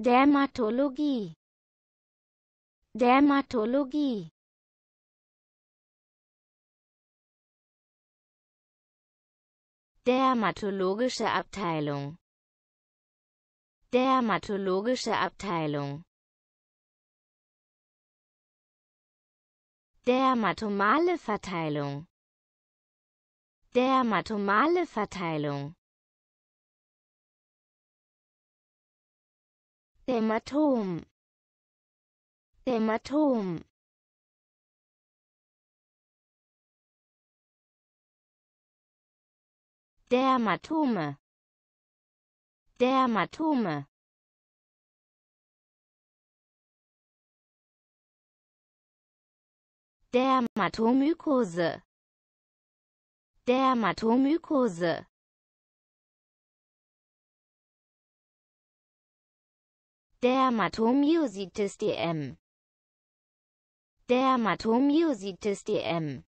Dermatologie Dermatologie Dermatologische Abteilung Dermatologische Abteilung Dermatomale Verteilung Dermatomale Verteilung Hämatom Hämatom Dermatome Dermatome Dermatomykose Dermatomykose Dermatomyositis DM Dermatomyositis DM